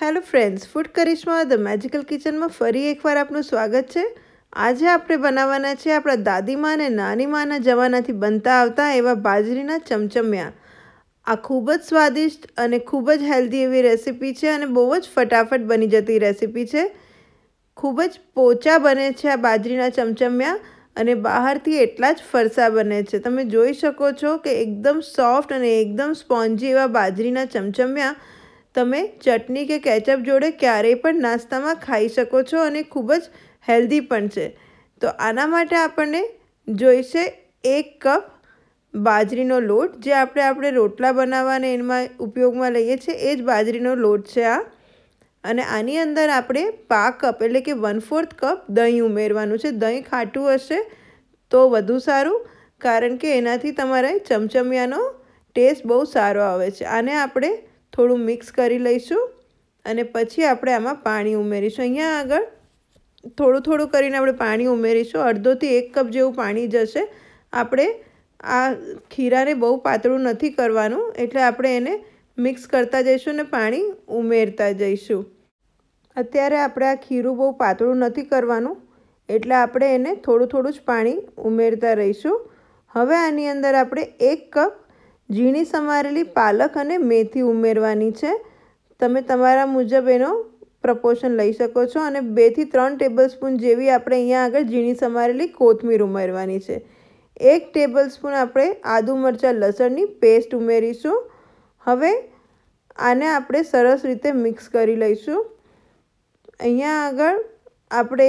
hello friends food Karishma the magical કિચનમાં ફરી એકવાર આપનું સ્વાગત છે આજે આપણે બનાવવાના છે આપણા દાદીમા અને નાનીમાના જમાનાથી બનતા આવતા એવા બાજરીના ચમચમિયા આ ખૂબ જ સ્વાદિષ્ટ અને ખૂબ જ હેલ્ધી એવી રેસીપી છે અને બહુ જ ફટાફટ બની જતી રેસીપી છે ખૂબ જ પોચા બને છે આ બાજરીના ચમચમિયા અને બહારથી એટલા જ ફરસા બને છે તમે જોઈ શકો છો કે એકદમ સોફ્ટ અને એકદમ સ્પોન્જી એવા બાજરીના ચમચમિયા તમે ચટણી કે કેચઅપ જોડે ક્યારેય પણ નાસ્તામાં ખાઈ શકો છો અને ખૂબ જ હેલ્ધી પણ છે તો આના માટે આપણને જોઈશે એક કપ બાજરીનો લોટ જે આપણે આપણે રોટલા બનાવવાને એમાં ઉપયોગમાં લઈએ છીએ એ જ બાજરીનો લોટ છે આ અને આની અંદર આપણે પા કપ એટલે કે વન ફોર્થ કપ દહીં ઉમેરવાનું છે દહીં ખાટું હશે તો વધુ સારું કારણ કે એનાથી તમારે ચમચમિયાનો ટેસ્ટ બહુ સારો આવે છે આને આપણે થોડું મિક્સ કરી લઈશું અને પછી આપણે આમાં પાણી ઉમેરીશું અહીંયા આગળ થોડું થોડું કરીને આપણે પાણી ઉમેરીશું અડધોથી એક કપ જેવું પાણી જશે આપણે આ ખીરાને બહુ પાતળું નથી કરવાનું એટલે આપણે એને મિક્સ કરતા જઈશું અને પાણી ઉમેરતા જઈશું અત્યારે આપણે આ ખીરું બહુ પાતળું નથી કરવાનું એટલે આપણે એને થોડું થોડું જ પાણી ઉમેરતા રહીશું હવે આની અંદર આપણે એક કપ ઝીણી સમારેલી પાલક અને મેથી ઉમેરવાની છે તમે તમારા મુજબ એનો પ્રપોર્શન લઈ શકો છો અને બેથી ત્રણ ટેબલસ્પૂન જેવી આપણે અહીંયા આગળ ઝીણી સમારેલી કોથમીર ઉમેરવાની છે એક ટેબલસ્પૂન આપણે આદુ મરચાં લસણની પેસ્ટ ઉમેરીશું હવે આને આપણે સરસ રીતે મિક્સ કરી લઈશું અહીંયા આગળ આપણે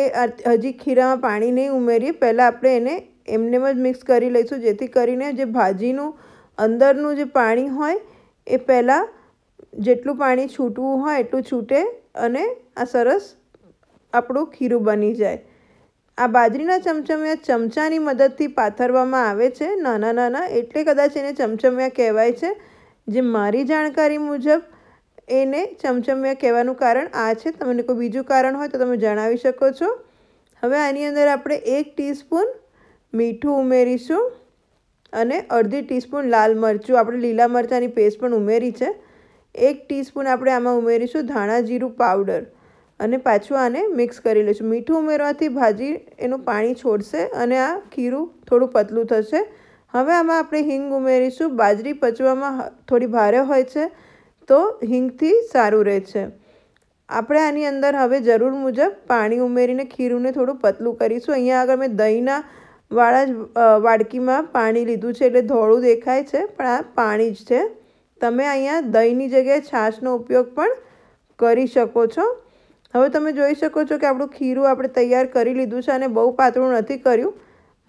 હજી ખીરામાં પાણી નહીં ઉમેરીએ પહેલાં આપણે એને એમનેમ જ મિક્સ કરી લઈશું જેથી કરીને જે ભાજીનું અંદરનું જે પાણી હોય એ પહેલાં જેટલું પાણી છૂટવું હોય એટલું છૂટે અને આ સરસ આપણું ખીરું બની જાય આ બાજરીના ચમચમિયા ચમચાની મદદથી પાથરવામાં આવે છે નાના નાના એટલે કદાચ એને ચમચમિયા કહેવાય છે જે મારી જાણકારી મુજબ એને ચમચમિયા કહેવાનું કારણ આ છે તમને કોઈ બીજું કારણ હોય તો તમે જણાવી શકો છો હવે આની અંદર આપણે એક ટીસ્પૂન મીઠું ઉમેરીશું અને અડધી ટીસ્પૂન લાલ મરચું આપણે લીલા મરચાંની પેસ્ટ પણ ઉમેરી છે એક ટીસ્પૂન આપણે આમાં ઉમેરીશું ધાણા જીરું પાવડર અને પાછું આને મિક્સ કરી લઈશું મીઠું ઉમેરવાથી ભાજી એનું પાણી છોડશે અને આ ખીરું થોડું પતલું થશે હવે આમાં આપણે હિંગ ઉમેરીશું બાજરી પચવામાં થોડી ભારે હોય છે તો હિંગથી સારું રહે છે આપણે આની અંદર હવે જરૂર મુજબ પાણી ઉમેરીને ખીરુંને થોડું પતલું કરીશું અહીંયા આગળ મેં દહીંના વાળા જ વાડકીમાં પાણી લીધું છે એટલે ધોળું દેખાય છે પણ આ પાણી જ છે તમે અહીંયા દહીંની જગ્યાએ છાશનો ઉપયોગ પણ કરી શકો છો હવે તમે જોઈ શકો છો કે આપણું ખીરું આપણે તૈયાર કરી લીધું છે અને બહુ પાતળું નથી કર્યું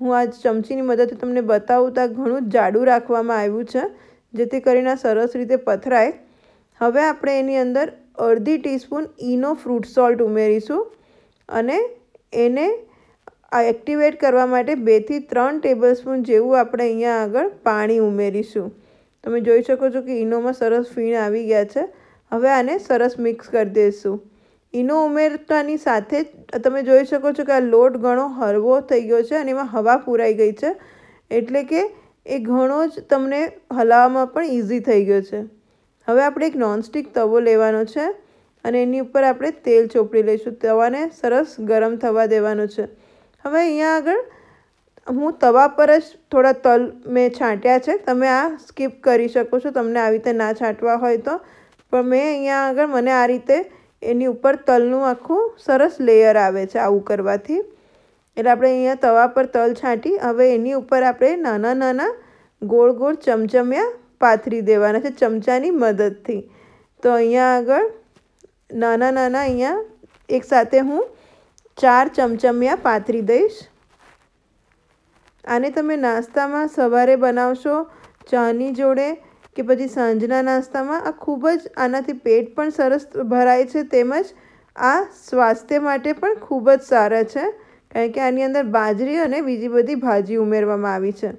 હું આ ચમચીની મદદથી તમને બતાવું તો ઘણું જાડું રાખવામાં આવ્યું છે જેથી કરીને સરસ રીતે પથરાય હવે આપણે એની અંદર અડધી ટીસ્પૂન ઈનો ફ્રૂટ સોલ્ટ ઉમેરીશું અને એને આ એક્ટિવેટ કરવા માટે બેથી ત્રણ ટેબલ સ્પૂન જેવું આપણે અહીંયા આગળ પાણી ઉમેરીશું તમે જોઈ શકો છો કે ઇનોમાં સરસ ફીણ આવી ગયા છે હવે આને સરસ મિક્સ કરી દઈશું ઈનો ઉમેરતાની સાથે જ તમે જોઈ શકો છો કે આ લોટ ઘણો હળવો થઈ ગયો છે અને એમાં હવા પૂરાઈ ગઈ છે એટલે કે એ ઘણો જ તમને હલાવવામાં પણ ઇઝી થઈ ગયો છે હવે આપણે એક નોનસ્ટિક તવો લેવાનો છે અને એની ઉપર આપણે તેલ ચોપડી લઈશું તવાને સરસ ગરમ થવા દેવાનો છે હવે અહીંયા આગળ હું તવા પર જ થોડા તલ મેં છાંટ્યા છે તમે આ સ્કીપ કરી શકો છો તમને આવી રીતે ના છાંટવા હોય તો પણ મેં અહીંયા આગળ મને આ રીતે એની ઉપર તલનું આખું સરસ લેયર આવે છે આવું કરવાથી એટલે આપણે અહીંયા તવા પર તલ છાંટી હવે એની ઉપર આપણે નાના નાના ગોળ ગોળ ચમચમ્યા પાથરી દેવાના છે ચમચાની મદદથી તો અહીંયા આગળ નાના નાના અહીંયા એકસાથે હું ચાર ચમચમિયા પાથરી દઈશ આને તમે નાસ્તામાં સવારે બનાવશો ચાની જોડે કે પછી સાંજના નાસ્તામાં આ ખૂબ જ આનાથી પેટ પણ સરસ ભરાય છે તેમજ આ સ્વાસ્થ્ય માટે પણ ખૂબ જ સારા છે કારણ કે આની અંદર બાજરી અને બીજી બધી ભાજી ઉમેરવામાં આવી છે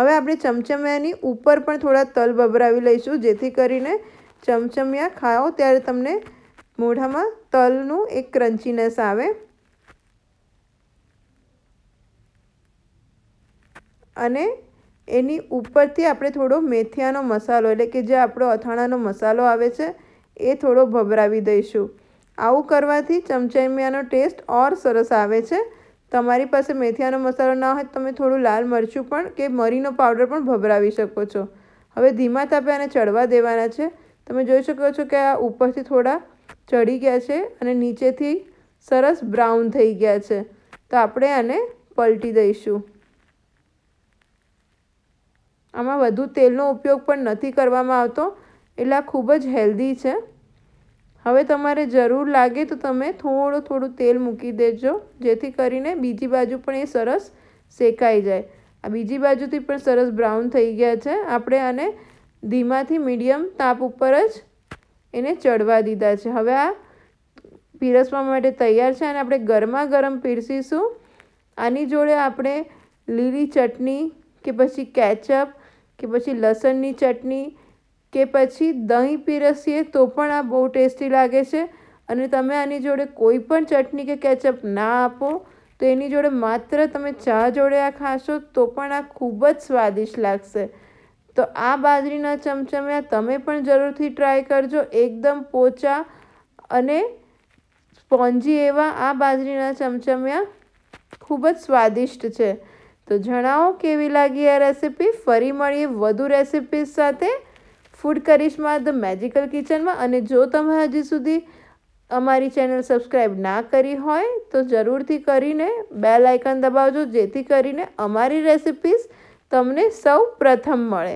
હવે આપણે ચમચમિયાની ઉપર પણ થોડા તલ બબરાવી લઈશું જેથી કરીને ચમચમિયા ખાઓ ત્યારે તમને મોઢામાં તલનું એક ક્રન્ચીનેસ આવે અને એની ઉપરથી આપણે થોડો મેથીયાનો મસાલો એટલે કે જે આપણો અથાણાનો મસાલો આવે છે એ થોડો ભભરાવી દઈશું આવું કરવાથી ચમચમિયાનો ટેસ્ટ ઓર સરસ આવે છે તમારી પાસે મેથીયાનો મસાલો ના હોય તમે થોડું લાલ મરચું પણ કે મરીનો પાવડર પણ ભભરાવી શકો છો હવે ધીમા તાપે આને ચડવા દેવાના છે તમે જોઈ શકો છો કે આ ઉપરથી થોડા ચડી ગયા છે અને નીચેથી સરસ બ્રાઉન થઈ ગયા છે તો આપણે આને પલટી દઈશું આમાં વધુ તેલનો ઉપયોગ પણ નથી કરવામાં આવતો એટલે આ ખૂબ જ હેલ્ધી છે હવે તમારે જરૂર લાગે તો તમે થોડું થોડું તેલ મૂકી દેજો જેથી કરીને બીજી બાજુ પણ એ સરસ શેકાઈ જાય આ બીજી બાજુથી પણ સરસ બ્રાઉન થઈ ગયા છે આપણે આને ધીમાથી મીડિયમ તાપ ઉપર જ એને ચડવા દીધા છે હવે આ પીરસવા માટે તૈયાર છે અને આપણે ગરમા ગરમ પીરસીશું આની જોડે આપણે લીલી ચટણી કે પછી કેચઅપ કે પછી લસણની ચટણી કે પછી દહીં પીરસીએ તો પણ આ બહુ ટેસ્ટી લાગે છે અને તમે આની જોડે કોઈ પણ ચટણી કે કેચઅપ ના આપો તો એની જોડે માત્ર તમે ચા જોડે આ ખાશો તો પણ આ ખૂબ જ સ્વાદિષ્ટ લાગશે તો આ બાજરીના ચમચમિયા તમે પણ જરૂરથી ટ્રાય કરજો એકદમ પોચા અને સ્પોન્જી એવા આ બાજરીના ચમચમિયા ખૂબ જ સ્વાદિષ્ટ છે તો જણાવો કેવી લાગી આ રેસીપી ફરી મળીએ વધુ રેસીપીસ સાથે ફૂડ કરિશ્મા ધ મેજિકલ કિચનમાં અને જો તમે હજી સુધી અમારી ચેનલ સબસ્ક્રાઈબ ના કરી હોય તો જરૂરથી કરીને બેલ આઇકન દબાવજો જેથી કરીને અમારી રેસિપીસ તમને સૌ પ્રથમ મળે